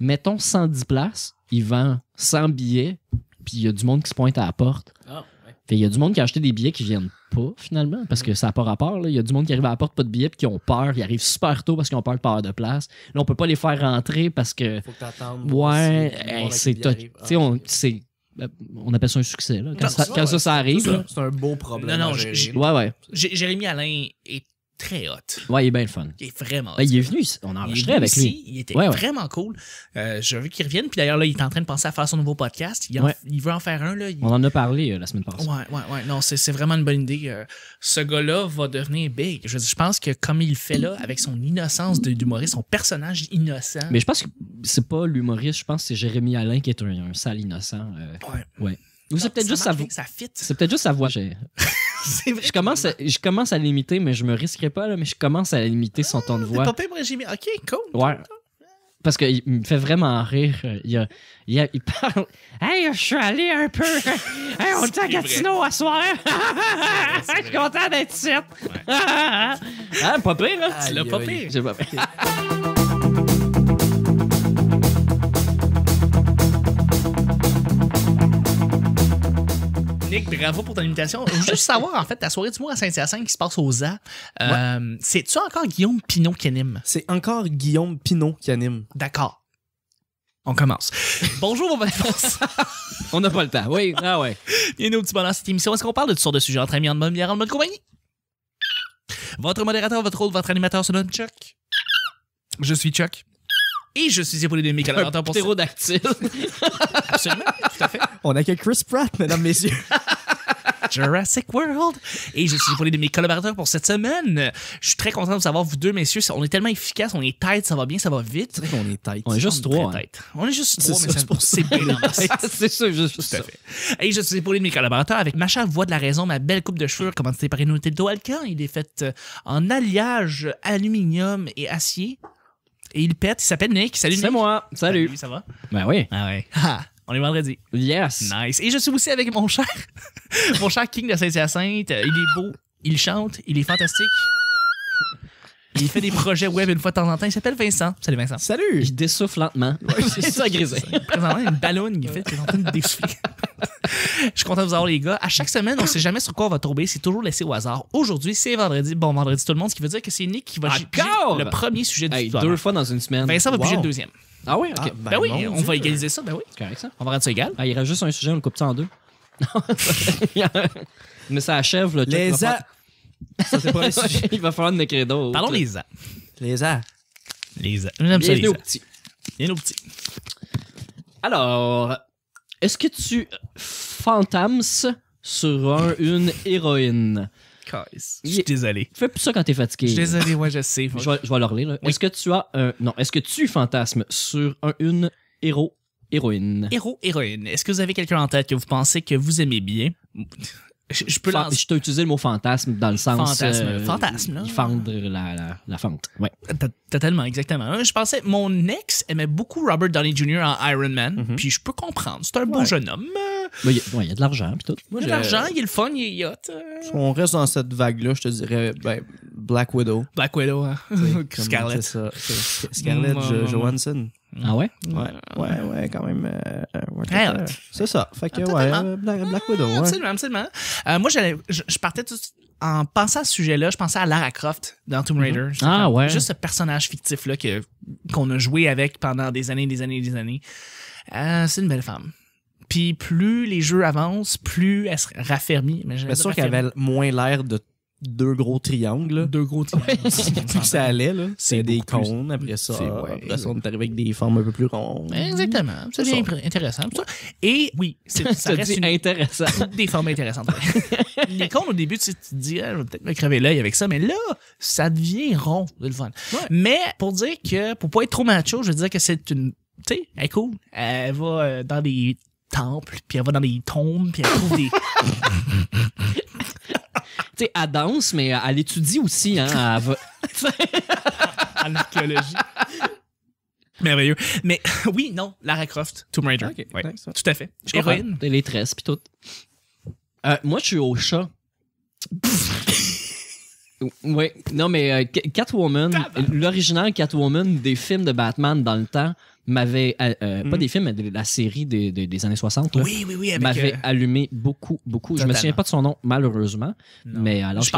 mettons 110 places, il vend 100 billets, puis il y a du monde qui se pointe à la porte. Ah, ouais. Fait il y a du monde qui a acheté des billets qui viennent pas, finalement, parce que ça n'a pas rapport. Il y a du monde qui arrive à la porte, pas de billets, puis qui ont peur. Ils arrivent super tôt parce qu'ils ont peur de de place. Là, on peut pas les faire rentrer parce que. Faut que Ouais, c'est. Euh, on, appelle ça un succès, Quand, ça, ça, arrive. C'est un beau problème. Non, non, ouais, ouais. Jérémy Alain est très hot. Ouais, il est bien le fun. Il est vraiment ben, il est venu, on a avec lui. il était vraiment cool. Euh, je veux qu'il revienne. Puis d'ailleurs, là, il est en train de penser à faire son nouveau podcast. Il, veut en faire un. Là. On en a parlé euh, la semaine passée. Ouais, ouais, ouais. Non, c'est vraiment une bonne idée. Euh, ce gars-là va devenir big. Je, je, pense que comme il fait là, avec son innocence d'humoriste, son personnage innocent. Mais je pense que c'est pas l'humoriste, je pense que c'est Jérémy Alain qui est un, sale innocent. ouais. Ou c'est peut-être juste, sa... juste sa voix. C'est peut-être juste sa voix. je, commence à, je commence à limiter, mais je me risquerai pas, là, mais je commence à limiter son ton de voix. Tenté, moi, j'ai Ok, cool. Ouais. Parce qu'il me fait vraiment rire. Euh, il, parle. Hey, je suis allé un peu. Euh, hey, on est à Gatineau à soir. Je suis content d'être ici. Ouais. Hein, pas pire, là. Tu pas pire. J'ai pas pire. bravo pour ton invitation. Juste savoir, en fait, ta soirée du mois à Saint-Hyacinthe qui se passe aux A, euh, c'est-tu encore Guillaume Pinot qui anime? C'est encore Guillaume Pinot qui anime. D'accord. On commence. Bonjour, vos bonnes On n'a pas le temps, oui. Ah ouais. Bienvenue au petit bonheur cette émission. Est-ce qu'on parle de ce genre de sujets entre amis, en bonne en compagnie? Votre modérateur, votre rôle, votre animateur se donne, Chuck. Je suis Chuck. Et je suis épaulé de mes collaborateurs pour Absolument, tout à fait. On a que Chris Pratt, mesdames, messieurs. Jurassic World. Et je suis épaulé de mes collaborateurs pour cette semaine. Je suis très content de savoir, vous deux, messieurs. On est tellement efficaces, on est tight, ça va bien, ça va vite. C'est vrai qu'on est tight. On est juste on est trois. Hein. On est juste trois, mais c'est pour ça. C'est ça, juste ça. Fait. Et je suis épaulé de mes collaborateurs avec ma chère Voix de la Raison, ma belle coupe de cheveux, comment commanditée par une de Alcan. Il est fait euh, en alliage aluminium et acier et il pète. Il s'appelle Nick. Salut Nick. C'est moi. Salut. Salut. Ça va? Ben oui. Ah ouais. Ah. On est vendredi. Yes. Nice. Et je suis aussi avec mon cher, mon cher King de Saint-Hyacinthe. Il est beau, il chante, il est fantastique. Il fait des projets web une fois de temps en temps. Il s'appelle Vincent. Salut Vincent. Salut. Il dessouffle lentement. c'est ça, grisé. Présentement, une ballonne qui fait qu'il est en train de dessouffler. Je suis content de vous avoir, les gars. À chaque semaine, on ne sait jamais sur quoi on va tomber. C'est toujours laissé au hasard. Aujourd'hui, c'est vendredi. Bon, vendredi tout le monde, ce qui veut dire que c'est Nick qui va juger le premier sujet du soir. Deux fois dans une semaine. Vincent va bouger le deuxième. Ah oui, OK. Ah, ben, ben, oui, on va égaliser ça. Ben oui. Correct, ça. On va rendre ça égal. Ah, il reste juste un sujet, on le coupe ça en deux. Mais ça achève le les, ça, c'est pas le sujet. Il va falloir en écrire d'autres. Parlons des A. Les A. Les A. J'aime ça, les A. petits. Bien nos petits. Alors, est-ce que tu fantasmes sur un, une héroïne? Je suis désolé. Fais plus ça quand t'es fatigué. Je suis désolé, ouais, je sais. je, vais, je vais leur lire. Là. Est-ce que tu as un. Non, est-ce que tu fantasmes sur un, une héros, héroïne? Héros, héroïne. Est-ce que vous avez quelqu'un en tête que vous pensez que vous aimez bien? Je, peux Fan, Je t'ai utilisé le mot fantasme dans le sens. Fantasme. Euh, fantasme, là. Il fendre la, la, la fente. Ouais. Totalement, exactement. Je pensais, mon ex aimait beaucoup Robert Downey Jr. en Iron Man, mhm. puis je peux comprendre. C'est un beau jeune homme. Euh. Il y, a de l'argent, puis tout. il y a de l'argent, il est le fun, il y yacht. Euh. Si On reste dans cette vague-là, je te dirais, ben, Black Widow. Black Widow, hein. Scarlett. Scarlett Johansson. Ah ouais? Ouais, ouais, ouais, quand même. Euh, euh, c'est ça. Fait que, ouais, euh, Black, Black Widow. ouais absolument, absolument. même. moi, je, je partais tout, en pensant à ce sujet-là, je pensais à Lara Croft dans Tomb mm-hmm. Raider. Ah ouais. Juste ce personnage fictif-là qu'on a joué avec pendant des années, des années, des années. c'est une belle femme. Puis plus les jeux avancent, plus elle se raffermit. Mais, mais sûr qu'elle avait moins l'air de deux gros triangles. Deux gros triangles. que ça allait, là. C'est des cônes après ça. après ça, on est arrivé avec des formes un peu plus rondes. Exactement. C'est intéressant. Et oui, ça reste intéressant. des formes intéressantes. les cônes, au début, tu te dis, ah, je vais peut-être me crever l'œil avec ça, mais là, ça devient rond. C'est le fun. Mais pour dire que, pour pas être trop macho, je veux dire que c'est une. Tu sais, elle est cool. Elle va euh, dans des temple, puis elle va dans des tombes, puis elle trouve des. tu sais, elle danse, mais elle étudie aussi. Hein, elle va... en archéologie. Merveilleux. Mais oui, non, Lara Croft, Tomb Raider. Ok, ouais. Tout à fait. Héroïne. Les tresses, puis tout. Euh, moi, je suis au chat. Oui, non, mais euh, Catwoman, l'original Catwoman des films de Batman dans le temps m'avait, euh, euh, pas hmm. des films, mais de la série des, des, années 60, m'avait allumé beaucoup, beaucoup. Je Je me souviens pas de son nom, malheureusement, mais à l'âge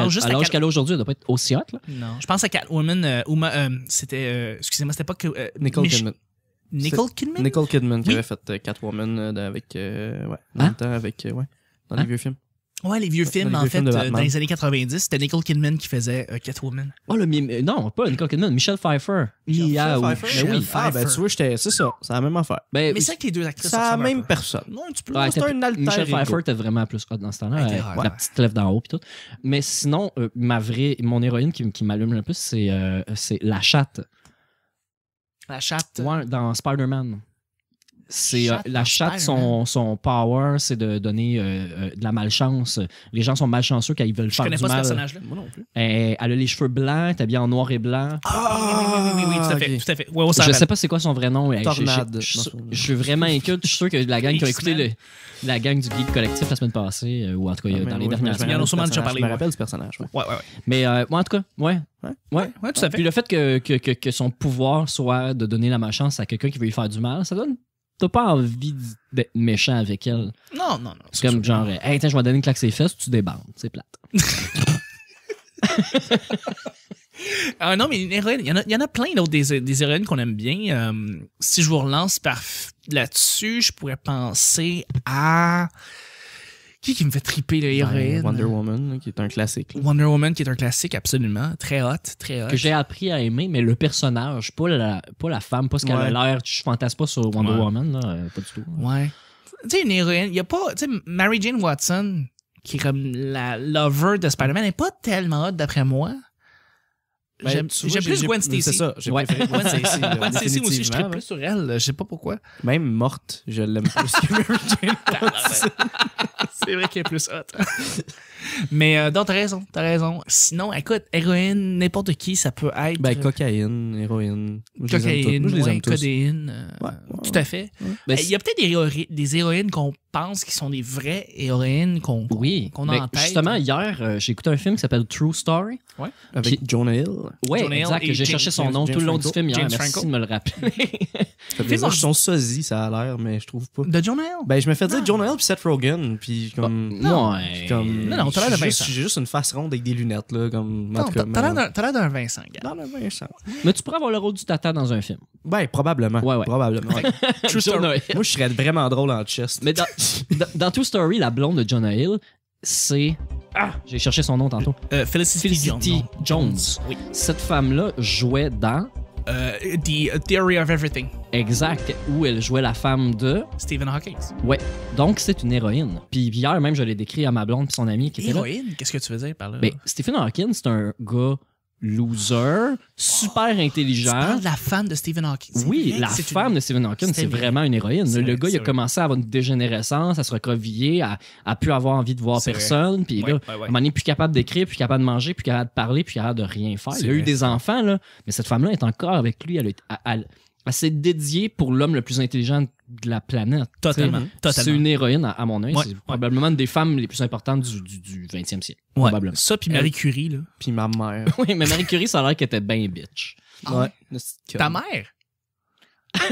qu'elle aujourd'hui, elle doit pas être aussi hot. Non. Je pense à Catwoman, c'était, excusez-moi, c'était pas... Nicole Kidman. Nicole Kidman? Nicole Kidman qui avait fait Catwoman avec, ouais, dans hein? le temps, avec, ouais, dans les hein? vieux films. Ouais, les vieux films, en fait, euh, dans les années 90, c'était Nicole Kidman qui faisait euh, Catwoman. Oh, le, euh, non, pas Nicole Kidman, Michelle Pfeiffer. Michelle Pfeiffer. Ben oui. Ah, ben tu vois, c'est ça, c'est la même affaire. Ben, mais c'est que les deux actrices. C'est la même personne. Non, tu peux ouais, un alter Michelle Pfeiffer était vraiment plus hot dans ce temps-là. La petite lèvre d'en haut et tout. Mais sinon, ma vraie, mon héroïne qui, qui m'allume le plus, c'est la chatte. La chatte. Ouais, dans Spider-Man c'est euh, la chatte, son, hein. son power, c'est de donner euh, euh, de la malchance. Les gens sont malchanceux quand ils veulent Je connais pas ce personnage-là, moi non plus. elle a les cheveux blancs, elle est habillée en noir et blanc. Ah, oui, oui, oui, oui, tout à fait. Ah, tout à fait. je sais pas c'est quoi son vrai nom. je- Tornade. Je suis vraiment inculte. Je suis sûr que la gang qui a écouté le- la gang du Geek collectif la semaine passée, ou en tout cas ah, dans les dernières semaines. parlé, Je me rappelle ce personnage. ouais. Ouais, ouais, Mais moi, en tout cas, ouais. Ouais. Ouais. tout à fait. Puis le fait que, que, que, que son pouvoir soit de donner la malchance à quelqu'un qui veut lui faire du mal, ça donne t'as pas envie d'être méchant avec elle. Non, non, non. C'est comme genre, hey, tiens, je vais donner une claque ses fesses, tu débandes. C'est plate. Ah non, mais une héroïne, il y en a, y en a plein d'autres des, héroïnes qu'on aime bien. Euh, si je vous relance par là-dessus, je pourrais penser à. Qui me fait triper le héroïne? Ben, Wonder Woman, qui est un classique. Wonder Woman, qui est un classique, absolument. Très hot, très hot. Que j'ai appris à aimer, mais le personnage, pas la, pas la femme, pas ce qu'elle a l'air. Je fantasme pas sur Wonder Woman, là, euh, pas du tout. Ouais. Tu sais, une héroïne, il y a pas. Tu sais, Mary Jane Watson, qui est comme la lover de Spider-Man, n'est pas tellement hot d'après moi. Ben, j'aime plus Gwen Stacy. C'est ça, j'ai ouais. préféré Gwen Stacy. Gwen Stacy aussi, je tripe plus sur elle, je sais pas pourquoi. Même morte, je l'aime plus que Mary Jane C'est vrai qu'il est plus hot. Mais euh, non, t'as raison, t'as raison. Sinon, écoute, héroïne, n'importe qui, ça peut être. Ben, euh, cocaïne, héroïne. cocaïne, codéine. Euh, tout à fait. Ben, ben, il y a peut-être des, héroïnes qu'on pense qui sont des vraies héroïnes qu'on oui. Ben, justement, hier, euh, j'ai écouté un film qui s'appelle True Story. Ouais. Avec qui... Jonah Hill. Ouais, exact. J'ai cherché son nom tout le long du film Il hier. James Merci de me le rappeler. Les sont sont je ça a l'air, mais je trouve pas. De Jonah Hill? Ben, je me fais dire ah. Jonah Hill puis Seth Rogen, puis bah, comme. non, non, l'air d'un J'ai juste une face ronde avec des lunettes, là. non, t'as l'air d'un Vincent, Mais tu pourrais avoir le rôle du tata dans un film. Ben, ouais, probablement. Probablement. Moi, je serais vraiment drôle en chest. Mais dans, dans, True Story, la blonde de Jonah Hill, c'est. Ah, j'ai cherché son nom tantôt. Euh, Felicity, Jones. Jones. Oui. Cette femme-là jouait dans euh, The Theory of Everything. Exact, où elle jouait la femme de... Stephen Hawking. Ouais, donc c'est une héroïne. Puis hier même, je l'ai décrit à ma blonde puis son amie qui était Héroïne? Qu'est-ce que tu faisais par là? Ben, Stephen Hawking, c'est un gars loser, super oh, intelligent. Tu la femme de Stephen Hawking. Oui, la femme de Stephen Hawking, c'est vraiment une héroïne. Le gars, il a commencé à avoir une dégénérescence, à se recroviller, à, à plus avoir envie de voir personne. Puis là, plus capable d'écrire, plus capable de manger, plus capable de parler, plus capable de rien faire. Il a eu des enfants, là, mais cette femme-là est encore avec lui. Elle, elle, elle, c'est dédié pour l'homme le plus intelligent de la planète. Totalement. C'est une héroïne, à, mon œil. c'est probablement une des femmes les plus importantes du, du, 20e siècle. Probablement. Ça, puis Marie Curie, là. Puis ma mère. oui, mais Marie Curie, ça a l'air qu'elle était bien bitch. Ah. ouais. Ta mère?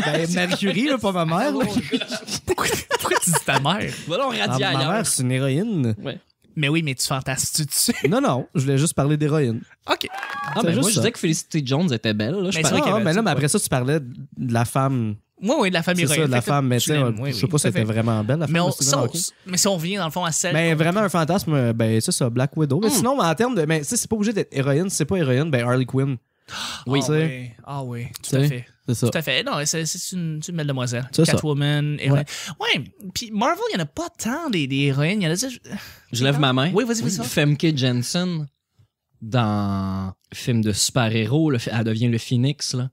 Ben, Marie Curie, là, pas ma mère. Pourquoi, tu dis ta mère? Voilà, on Ma mère, c'est une héroïne. Ouais. Mais oui, mais tu fantasmes dessus. non, non, je voulais juste parler d'héroïne. OK. Ah, mais juste moi, je disais que Felicity Jones était belle. Là. Je mais parlais... Ah, mais là, mais après ça, tu parlais de la femme oui, oui, de la femme héroïne. C'est ça, la femme, mais tu sais, je sais pas si c'était vraiment belle, la mais femme. si on, mais si on revient, dans le fond, à celle. mais ben, vraiment un fantasme, euh, ben, c'est ça, Black Widow. Mais hmm. sinon, en termes de. Mais tu sais, c'est pas obligé d'être héroïne. Si c'est pas héroïne, ben, Harley Quinn. Oui. oui, ah, oui. Ah, tout à fait. C'est ça. Tout à fait. Non, c'est une, une, belle demoiselle. Catwoman, héroïne. Ouais. Puis Marvel, il n'y en a pas tant des, héroïnes. y a. Je, lève ma main. Oui, vas-y, vas-y. Femke Jensen, dans film de super-héros, elle devient le Phoenix. Là.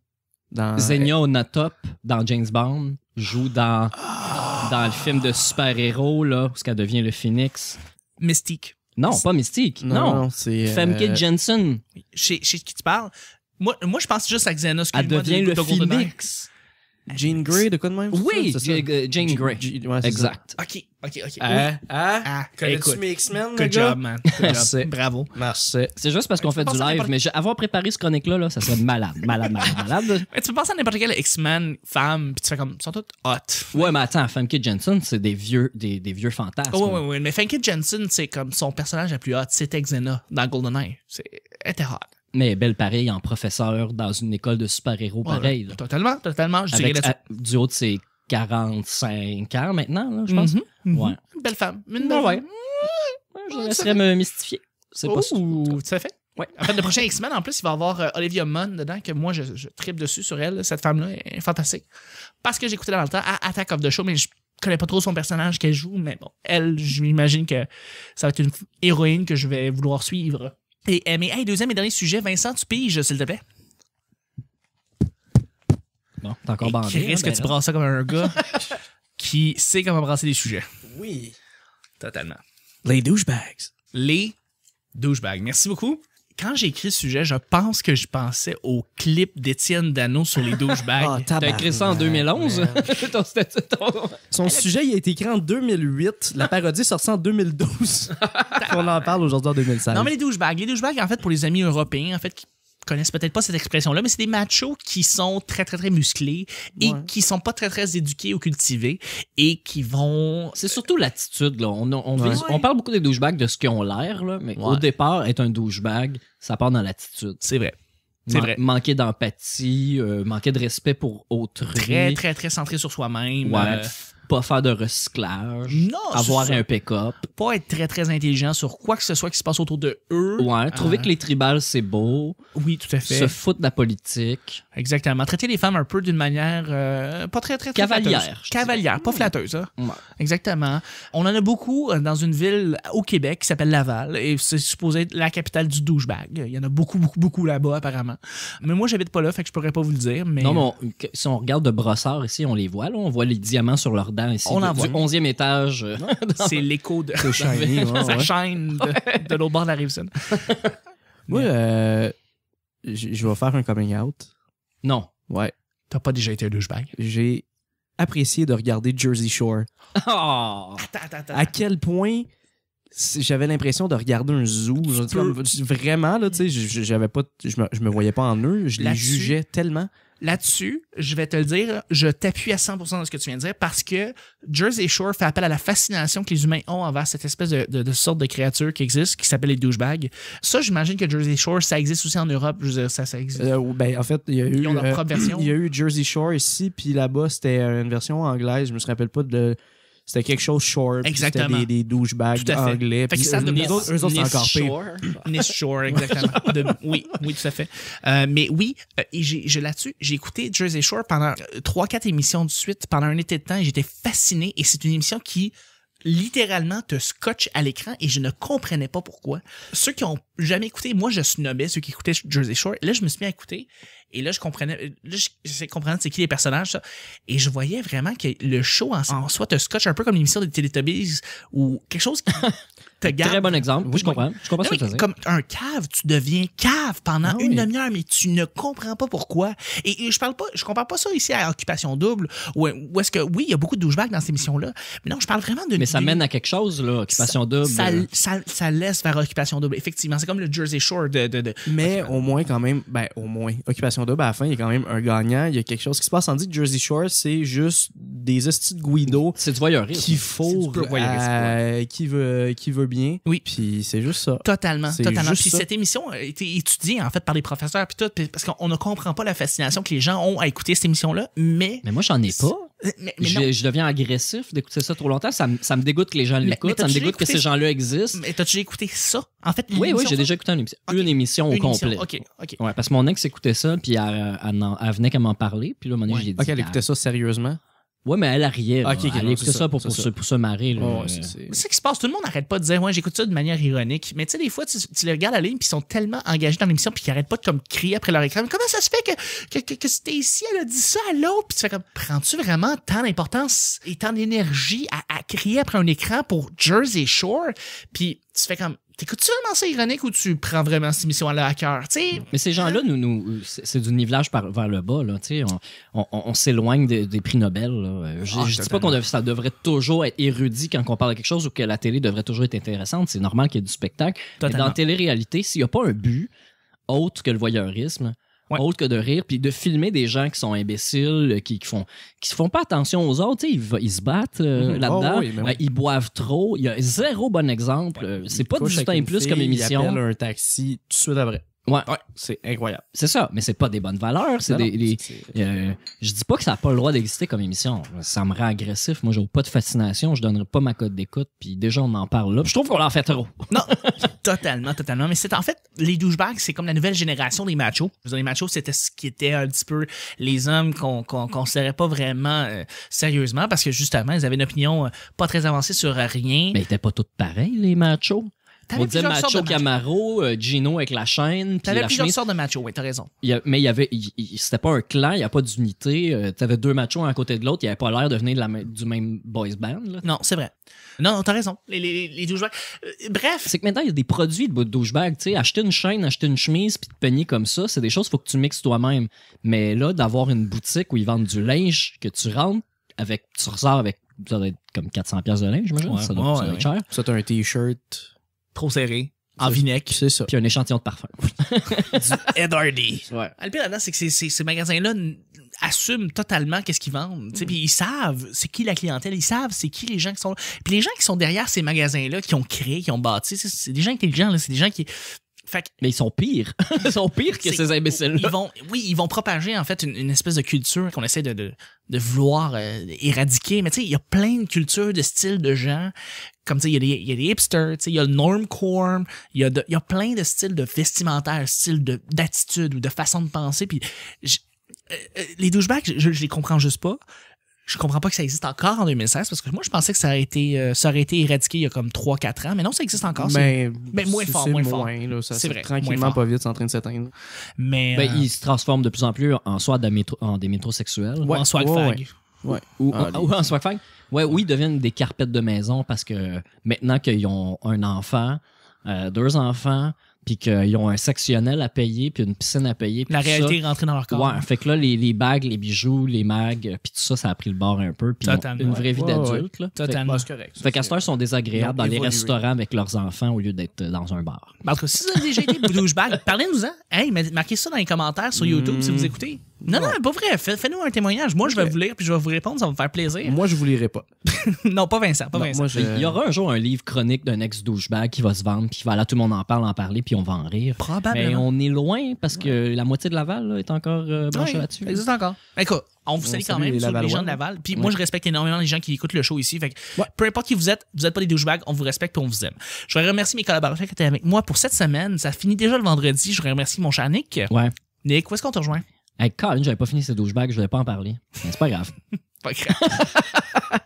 Dans... Onatop, dans James Bond, joue dans, dans le film de super-héros, là, où elle devient le Phoenix. Mystique. Non, pas Mystique. Non, c'est. Femke euh, Jensen. Chez, chez qui tu parles, moi, moi je pense juste à Xena. Elle devient le phoenix. Jean Grey, de quoi de même? Oui, Jean Grey. exact. OK, OK, OK. Ah, ah. ah, connais-tu mes X-Men, Good job, man. Merci. Bravo. Merci. C'est juste parce qu'on fait du live, mais avoir préparé ce chronique-là, là, ça serait malade, malade, malade, malade. Mais tu penses à n'importe quel X-Men, femme, puis tu fais comme, sont toutes hot. Ouais, mais attends, Funky Jensen, c'est des vieux, des, vieux fantasmes. Oui, oui, oui, mais Funky Jensen, c'est comme son personnage le plus hot, c'était Xena dans GoldenEye. C'est, elle hot. Mais belle pareil en professeur dans une école de super-héros pareil. Totalement, totalement. du haut de ses 45 ans maintenant, je pense. Mhm, mhm. Une belle femme. Une ben belle Je me mystifier. C'est pas oh, sûr. fait. En fait, le prochain X-Men, en plus, il va y avoir euh, Olivia Munn dedans, que moi, je, je tripe dessus sur elle. Cette femme-là est fantastique. Parce que j'écoutais dans le temps à Attack of the Show, mais je connais pas trop son personnage qu'elle joue, mais bon, elle, je m'imagine que ça va être une héroïne que je vais vouloir suivre. Et, euh, deuxième et dernier sujet, Vincent, tu piges, s'il te plaît. Bon, t'es encore bandé. Risque hein, que ben tu brasses ça comme un gars qui sait comment brasser des sujets. Oui. Totalement. Les douchebags. Les douchebags. Merci beaucoup quand j'ai écrit ce sujet, je pense que je pensais au clip d'Étienne Dano sur les douchebags. Ah, T'as écrit ça en 2011? Son sujet, il a été écrit en 2008. La parodie sortit en 2012. On en parle aujourd'hui en 2016. Non, mais les douchebags. Les douchebags, en fait, pour les amis européens, en fait, connaissent peut-être pas cette expression-là, mais c'est des machos qui sont très, très, très musclés et qui sont pas très, très éduqués ou cultivés et qui vont... C'est surtout l'attitude, là. On, parle beaucoup des douchebags, de ce qu'ils ont l'air, là, mais au départ, être un douchebag, ça part dans l'attitude. C'est vrai. C'est vrai. Manquer d'empathie, euh, manquer de respect pour autrui. Très, très, très centré sur soi-même. Euh, pas faire de recyclage, non, avoir un pick-up. Pas être très, très intelligent sur quoi que ce soit qui se passe autour de eux. Ouais, trouver euh, que les tribales, c'est beau. Oui, tout à fait. Se foutre de la politique. Exactement. Traiter les femmes un peu d'une manière euh, pas très, très, Cavalière. Cavalière, pas mmh. flatteuse. Hein. Exactement. On en a beaucoup euh, dans une ville au Québec qui s'appelle Laval et c'est supposé être la capitale du douchebag. Il y en a beaucoup, beaucoup, beaucoup là-bas apparemment. Mais moi, j'habite pas là, fait que je pourrais pas vous le dire. Mais... Non, mais si on regarde de brossard ici, on les voit. Là, on voit les diamants sur leur dents on a du, 11e étage. Euh, c'est l'écho de. sa chaîne shine de, l'autre bord de la rive Moi, euh, je vais faire un coming out. Non. Ouais. T'as pas déjà été un douchebag? J'ai apprécié de regarder Jersey Shore. Ah! À quel point j'avais l'impression de regarder un zoo. vraiment, là, tu sais, je me voyais pas en eux. Je les jugeais tellement. Là-dessus, je vais te le dire, je t'appuie à 100% dans ce que tu viens de dire parce que Jersey Shore fait appel à la fascination que les humains ont envers cette espèce de, sorte de créature qui existe, qui s'appelle les douchebags. Ça, j'imagine que Jersey Shore, ça existe aussi en Europe. Je veux dire, ça, ça existe. Euh, ben, en fait, il y a eu. leur propre euh, version. Il y a eu Jersey Shore ici, puis là-bas, c'était euh, une version anglaise. Je me rappelle pas de c'était quelque chose short. Exactement. C'était des, des douchebags anglais. Fait ça, eux autres, encore shore. Nice Shore, exactement. oui, oui, tout à fait. Euh, mais oui, euh, là-dessus, j'ai écouté Jersey Shore pendant 3-4 euh, émissions de suite pendant un été de temps et j'étais fasciné. Et c'est une émission qui littéralement te scotch à l'écran et je ne comprenais pas pourquoi. Ceux qui ont jamais écouté, moi je snobais ceux qui écoutaient Jersey Shore. Là, je me suis mis à écouter et là, je comprenais, là, j'essayais comprendre c'est qui les personnages, ça. Et je voyais vraiment que le show en, soi te scotch un peu comme l'émission des Teletubbies ou quelque chose qui, Très bon exemple. Oui, je comprends. Je comprends ce que tu Comme un cave, tu deviens cave pendant ah une demi-heure, mais tu ne comprends pas pourquoi. Et, je parle pas, je compare pas ça ici à Occupation Double, où, est-ce que, oui, il y a beaucoup de douchebags dans ces missions-là, mais non, je parle vraiment de. Mais ça mène à quelque chose, là, Occupation Double. Ça, ça, ça, laisse vers Occupation Double, effectivement. C'est comme le Jersey Shore de. de, de mais au moins, quand même, ben, au moins, Occupation Double, à la fin, il y a quand même un gagnant, il y a quelque chose qui se passe. On dit que Jersey Shore, c'est juste des hosties de Guido. C'est du voyeurisme. faut. qui veut, qui veut oui. Puis c'est juste ça. Totalement. Totalement. Puis cette émission a été étudiée, en fait, par les professeurs, puis tout, parce qu'on ne comprend pas la fascination que les gens ont à écouter cette émission-là, mais. Mais moi, j'en ai pas. je, deviens agressif d'écouter ça trop longtemps. Ça, me dégoûte que les gens l'écoutent. Ça me dégoûte que ces gens-là existent. Mais t'as-tu déjà écouté ça? En fait, Oui, oui, j'ai déjà écouté une, émission, au complet. ok parce que mon ex écoutait ça, puis elle, venait à m'en parler. Puis là, mon ouais. j'ai dit. Ok, elle écoutait ça sérieusement? Ouais, mais elle, a rien. okay, elle ça, pour, Se, pour, se, marrer. c'est ça qui se passe. Tout le monde n'arrête pas de dire, ouais, j'écoute ça de manière ironique. Mais tu sais, des fois, tu, tu les regardes à la ligne, puis ils sont tellement engagés dans l'émission, puis ils n'arrêtent pas de comme, crier après leur écran. comment ça se fait que, que, que, Stacy, elle a dit ça à l'autre? Puis tu fais comme, prends-tu vraiment tant d'importance et tant d'énergie à, à, crier après un écran pour Jersey Shore? Puis tu fais comme, T'écoutes-tu vraiment ça ironique ou tu prends vraiment cette émission à la cœur? Mais ces gens-là, nous, nous c'est du nivelage vers le bas. Là, on, s'éloigne des, prix Nobel. Euh, je, ne ah, dis pas qu'on ça devrait toujours être érudit quand on parle de quelque chose ou que la télé devrait toujours être intéressante. C'est normal qu'il y ait du spectacle. dans la télé-réalité, s'il n'y a pas un but autre que le voyeurisme, autre que de rire, puis de filmer des gens qui sont imbéciles, euh, qui, qui font qui font pas attention aux autres, ils, ils, se battent euh, mhm. là-dedans, oh, ben, ils boivent trop, il y a zéro bon exemple, euh, c'est pas du un Plus comme émission. Il un taxi tout de suite Ouais, c'est incroyable. C'est ça, mais c'est pas des bonnes valeurs. C'est des, euh, je dis pas que ça n'a pas le droit d'exister comme émission. Ça me rend agressif. Moi, j'ai pas de fascination. Je donnerai pas ma cote d'écoute. Puis déjà, on en parle là. je trouve qu'on en fait trop. non, totalement, totalement. Mais c'est en fait, les douchebags, c'est comme la nouvelle génération des machos. les machos, c'était ce qui était un petit peu les hommes qu'on ne considérait pas vraiment euh, sérieusement parce que justement, ils avaient une opinion euh, pas très avancée sur rien. Mais ils étaient pas tous pareils, les machos. On disait Macho Camaro, euh, Gino avec la chaîne. T'avais plusieurs sortes de Macho, oui, t'as raison. mais il y avait, c'était pas un clan, il n'y a pas d'unité. tu euh, t'avais deux Machos à côté de l'autre, il avait pas l'air de venir de la, du même boys band. Non, c'est vrai. Non, t'as raison. Les, douchebags. Euh, bref. C'est que maintenant, il y a des produits de douchebags. Tu sais, acheter une chaîne, acheter une chemise, puis te peigner comme ça, c'est des choses qu'il faut que tu mixes toi-même. Mais là, d'avoir une boutique où ils vendent du linge que tu rentres, avec, tu ressors avec, ça doit être comme 400$ de linge, j'imagine. Ouais, ça doit, cher. Ça, un t-shirt trop serré, en vinaigre. C'est ça. Puis un échantillon de parfum. du Ed Hardy. Ouais. Ah, le pire c'est que ces, magasins-là assument totalement qu'est-ce qu'ils vendent. Mm. Puis ils savent c'est qui la clientèle, ils savent c'est qui les gens qui sont là. Puis les gens qui sont derrière ces magasins-là, qui ont créé, qui ont bâti, c'est des gens intelligents, c'est des gens qui fait mais ils sont pires. ils sont pires que ces imbéciles. Ils vont, oui, ils vont propager en fait une, espèce de culture qu'on essaie de, de, vouloir euh, éradiquer. Mais tu sais, il y a plein de cultures, de styles de gens. Comme tu sais, il y, y, a des hipsters, tu sais, il y a le normcore, il y, a y a plein de styles de vestimentaire, styles d'attitude ou de façon de penser. Puis euh, euh, les douchebags, je, je les comprends juste pas. Je comprends pas que ça existe encore en 2016 parce que moi, je pensais que ça aurait été, euh, ça aurait été éradiqué il y a comme 3-4 ans, mais non, ça existe encore. Mais, ben, ben, moins fort, moins, fort. ça, c'est Tranquillement, pas vite, c'est en train de s'éteindre. Mais. Ben, euh, ils se transforment de plus en plus en soit des en des métrosexuels. en swag fag. Ou, ah, ou, en swag fag. Ouais, oui, ils deviennent des carpettes de maison parce que maintenant qu'ils ont un enfant, euh, deux enfants, puis qu'ils ont un sectionnel à payer, puis une piscine à payer. La réalité est rentrée dans leur corps. Ouais, fait que là, les, les bagues, les bijoux, les mags, puis tout ça, ça a pris le bord un peu. Puis une vraie vie d'adulte. là. Totalement. Fait, que les qu'à sont désagréables dans les restaurants avec leurs enfants au lieu d'être dans un bar. Parce ben, que si vous avez déjà été bag parlez-nous-en. Hey, marquez ça dans les commentaires sur hmm. YouTube si vous écoutez. Non, non, pas vrai. Fais-nous un témoignage. Moi, je vais vous lire puis je vais vous répondre. Ça va me faire plaisir. Moi, je vous lirai pas. non, pas Vincent. Il y aura un jour un livre chronique d'un ex-douchebag qui va se vendre puis là, tout le monde en parle, en parler puis on va en rire. Probablement. Mais on est loin parce que la moitié de Laval est encore euh, là-dessus. existe encore. Écoute, on vous salue quand même, les, les gens de Laval. Puis moi, je respecte énormément les gens qui écoutent le show ici. peu importe qui vous êtes, vous n'êtes pas des douchebags, on vous respecte et on vous aime. Je voudrais remercier mes collaborateurs qui étaient avec moi pour cette semaine. Ça finit déjà le vendredi. Je voudrais remercier mon cher Nick. Ouais. Nick, où est-ce qu'on te rejoint? avec Colin, j'avais pas fini ces douchebags, je voulais pas en parler. Mais c'est pas grave. pas grave.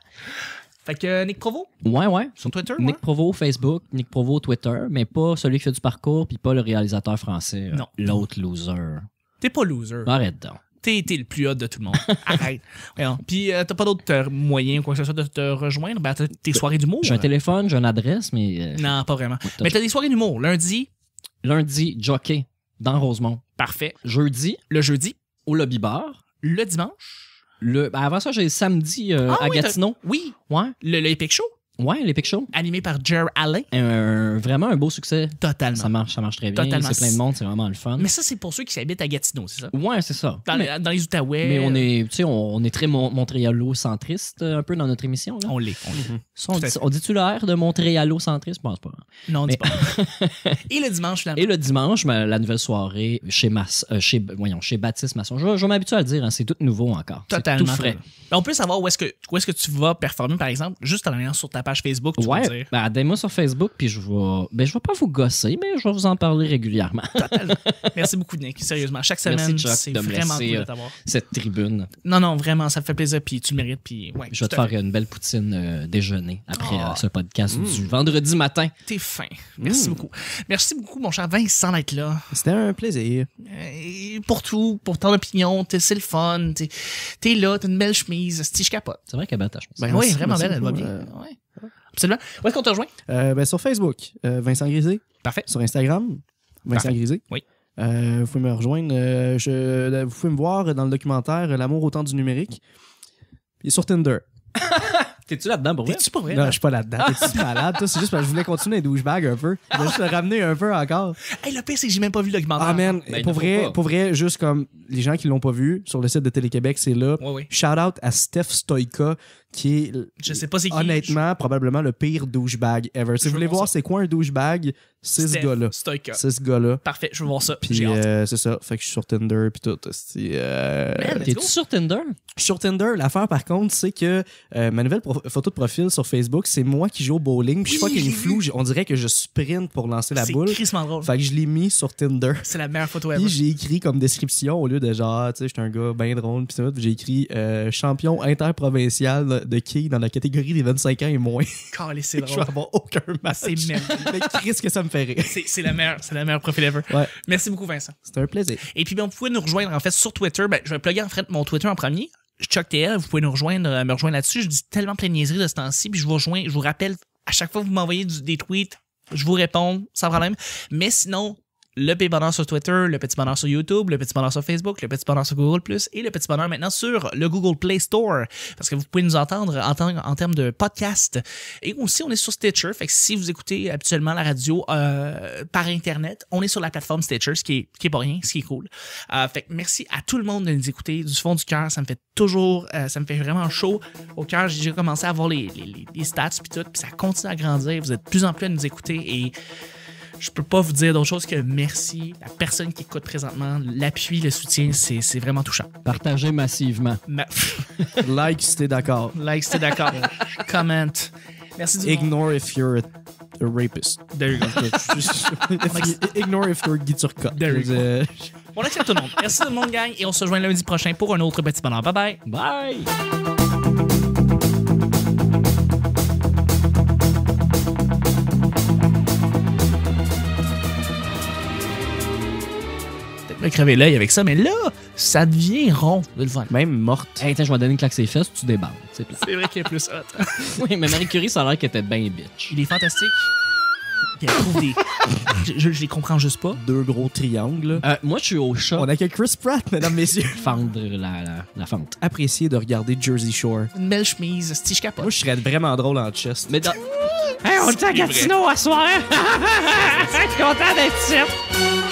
fait que euh, Nick Provo? Ouais, ouais. Sur Twitter? Nick Provo, Facebook, Nick Provo, Twitter, mais pas celui qui fait du parcours, puis pas le réalisateur français. Euh, non. L'autre loser. T'es pas loser. Bah, arrête donc. T'es, le plus hot de tout le monde. Arrête. Puis euh, t'as pas d'autres moyens quoi que ce soit de te rejoindre? Ben, t'as tes ben, soirées d'humour. J'ai un téléphone, j'ai une adresse, mais. Non, pas vraiment. Mais t'as des soirées d'humour. Lundi. Lundi, jockey, dans Rosemont. Parfait. Jeudi. Le jeudi au lobby bar le dimanche. Le, ben, avant ça, j'ai samedi euh, ah à oui, Gatineau. Oui. Ouais. Le, le Show. Ouais, les Show. Animé par Jer Allen. vraiment un beau succès. Totalement. Ça marche, ça marche très bien. Totalement. C'est plein de monde, c'est vraiment le fun. Mais ça, c'est pour ceux qui habitent à Gatineau, c'est ça? Oui, c'est ça. Dans, les, dans, Outaouais. Mais on euh, est, on, est très mon centriste euh, un peu dans notre émission. On l'est. On, mhm. dit, tu l'air de montréalo-centriste? Je pense pas. Non, on mais... dit pas. Et le dimanche, finalement. Et le dimanche, ben, la nouvelle soirée chez, euh, chez, voyons, chez Baptiste Masson. Je, je m'habitue à le dire, hein, c'est tout nouveau encore. Totalement. Tout frais. On peut savoir où est-ce que, est que tu vas performer, par exemple, juste en allant sur ta page Facebook, ouais, dire. Ben, sur Facebook, puis je vais. Ben, je vais pas vous gosser, mais je vais vous en parler régulièrement. Merci beaucoup, Nick. Sérieusement, chaque semaine, c'est vraiment de euh, t'avoir. Cette tribune. Non, non, vraiment, ça me fait plaisir, puis tu le mérites, puis Je vais te faire une belle poutine euh, déjeuner après ah. euh, ce podcast du mm. vendredi matin. T'es fin. Merci mm. beaucoup. Merci beaucoup, mon cher Vincent, d'être là. C'était un plaisir. pour tout, pour ton opinion, c'est le fun. T'es là, t'as une belle chemise. Si capote. C'est vrai qu'elle est belle ben, oui, vraiment belle, elle bien. Absolument. Où est-ce qu'on te rejoint? Euh, ben, sur Facebook, euh, Vincent Grisé. Parfait. Sur Instagram, Vincent Grisé. Oui. Euh, vous pouvez me rejoindre. Euh, vous pouvez me voir dans le documentaire L'amour au temps du numérique. Et sur Tinder. T'es-tu là-dedans pour T'es-tu pas vrai? Non, je suis pas là-dedans. T'es-tu malade? c'est juste parce que je voulais continuer les douchebags un peu. Je vais juste le ramener un peu encore. Hey, le pire, c'est que j'ai même pas vu le documentaire. Ah, ben, pour, vrai, pour vrai, juste comme les gens qui l'ont pas vu sur le site de Télé-Québec, c'est là. Shout out à Steph Stoika qui est, je sais pas honnêtement probablement le pire douchebag ever. Si vous voulez voir c'est quoi un douchebag, c'est ce gars-là. C'est ce gars-là. Parfait, je veux voir ça. Puis euh, c'est ça, fait que je suis sur Tinder puis tout. Euh... T'es-tu sur Tinder? Sur Tinder, l'affaire par contre, c'est que euh, ma nouvelle photo de profil sur Facebook, c'est moi qui joue au bowling. Puis oui, je crois qu'il est flou, on dirait que je sprint pour lancer la boule. C'est drôle. Fait que je l'ai mis sur Tinder. C'est la meilleure photo ever. Puis j'ai écrit comme description au lieu de genre, tu sais, je suis un gars bien drôle puis j'ai écrit euh, champion interprovincial de qui dans la catégorie des 25 ans et moins. c'est je vais avoir aucun match. C'est merveilleux. risque que ça me fait C'est la meilleure, c'est la meilleure profil ever. Merci beaucoup, Vincent. C'était un plaisir. Et puis, ben, vous pouvez nous rejoindre, en fait, sur Twitter. Ben, je vais plugger, en fait, mon Twitter en premier. Chuck TL, vous pouvez nous rejoindre, euh, me rejoindre là-dessus. Je dis tellement plein de niaiseries de ce temps-ci, puis je vous rejoins, je vous rappelle, à chaque fois que vous m'envoyez des tweets, je vous réponds sans problème. Mais sinon, le Petit Bonheur sur Twitter, le Petit Bonheur sur YouTube, le Petit Bonheur sur Facebook, le Petit Bonheur sur Google Plus et le Petit Bonheur maintenant sur le Google Play Store parce que vous pouvez nous entendre en, en termes de podcast. Et aussi, on est sur Stitcher. Fait que si vous écoutez habituellement la radio euh, par Internet, on est sur la plateforme Stitcher, ce qui est, qui est pas rien, ce qui est cool. Euh, fait que merci à tout le monde de nous écouter du fond du cœur. Ça me fait toujours, euh, ça me fait vraiment chaud au cœur. J'ai commencé à voir les, les, stats puis tout, puis ça continue à grandir. Vous êtes de plus en plus à nous écouter et je peux pas vous dire d'autre chose que merci. à La personne qui écoute présentement, l'appui, le soutien, c'est vraiment touchant. Partagez massivement. like si t'es d'accord. Like si t'es d'accord. Comment. Merci du Ignore if you're a rapist. There you go. Ignore if you're Guy There you go. On accepte tout le monde. Merci tout le monde, gang, et on se rejoint lundi prochain pour un autre petit bonheur. Bye bye. Bye. Il crever l'œil avec ça, mais là, ça devient rond Même morte. Hey, tiens, je vais donner une claque ses fesses, tu débarques. C'est vrai qu'il est plus hot. oui, mais Marie Curie, ça a l'air qu'elle était bien bitch. Il est fantastique. Puis des. je, je, les comprends juste pas. Deux gros triangles. Euh, moi, je suis au chat. On a que Chris Pratt, mesdames, messieurs. Fendre la, la, fente. Apprécier de regarder Jersey Shore. Une belle chemise, si capote. Moi, je serais vraiment drôle en chest. Mais dans... hey, on est à Gatineau à soir. Hein? je suis content d'être ici.